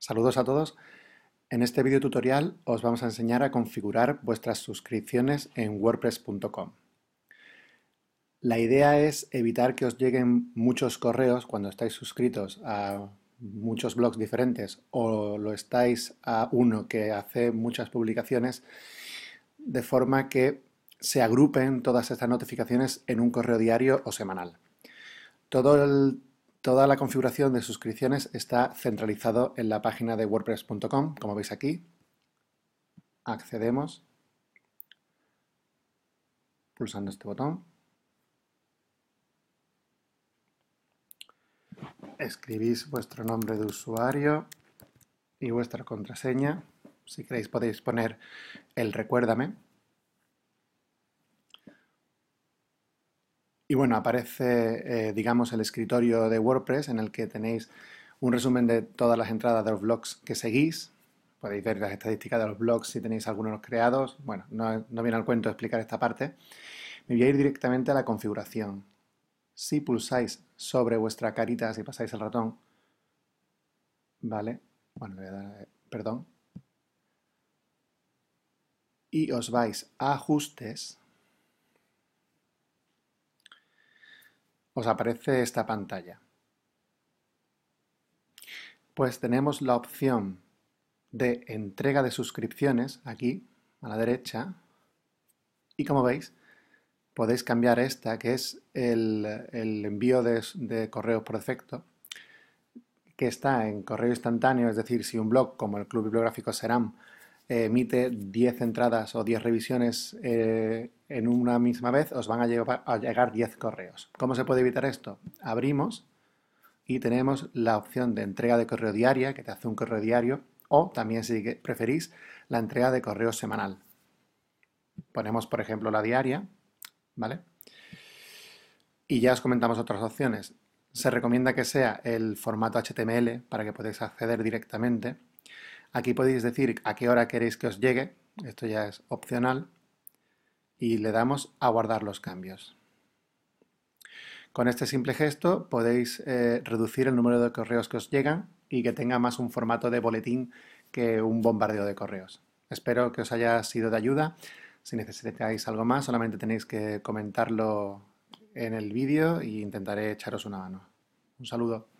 Saludos a todos. En este video tutorial os vamos a enseñar a configurar vuestras suscripciones en wordpress.com. La idea es evitar que os lleguen muchos correos cuando estáis suscritos a muchos blogs diferentes o lo estáis a uno que hace muchas publicaciones, de forma que se agrupen todas estas notificaciones en un correo diario o semanal. Todo el Toda la configuración de suscripciones está centralizado en la página de wordpress.com, como veis aquí. Accedemos pulsando este botón. Escribís vuestro nombre de usuario y vuestra contraseña. Si queréis podéis poner el recuérdame Y bueno, aparece, eh, digamos, el escritorio de WordPress en el que tenéis un resumen de todas las entradas de los blogs que seguís. Podéis ver las estadísticas de los blogs si tenéis algunos creados. Bueno, no, viene al cuento explicar esta parte. Me voy a ir directamente a la configuración. Si pulsáis sobre vuestra carita, si pasáis el ratón, ¿vale? Bueno, eh, perdón. Y os vais a ajustes os aparece esta pantalla. Pues tenemos la opción de entrega de suscripciones aquí a la derecha y como veis podéis cambiar esta que es el, envío de, de correos por defecto que está en correo instantáneo, es decir, si un blog como el Club Bibliográfico Seram eh, emite 10 entradas o 10 revisiones eh, en una misma vez, os van a, a llegar 10 correos. ¿Cómo se puede evitar esto? Abrimos y tenemos la opción de entrega de correo diaria, que te hace un correo diario, o también si preferís, la entrega de correo semanal. Ponemos, por ejemplo, la diaria, ¿vale? Y ya os comentamos otras opciones. Se recomienda que sea el formato HTML para que podáis acceder directamente Aquí podéis decir a qué hora queréis que os llegue, esto ya es opcional, y le damos a guardar los cambios. Con este simple gesto podéis eh, reducir el número de correos que os llegan y que tenga más un formato de boletín que un bombardeo de correos. Espero que os haya sido de ayuda. Si necesitáis algo más, solamente tenéis que comentarlo en el vídeo e intentaré echaros una mano. Un saludo.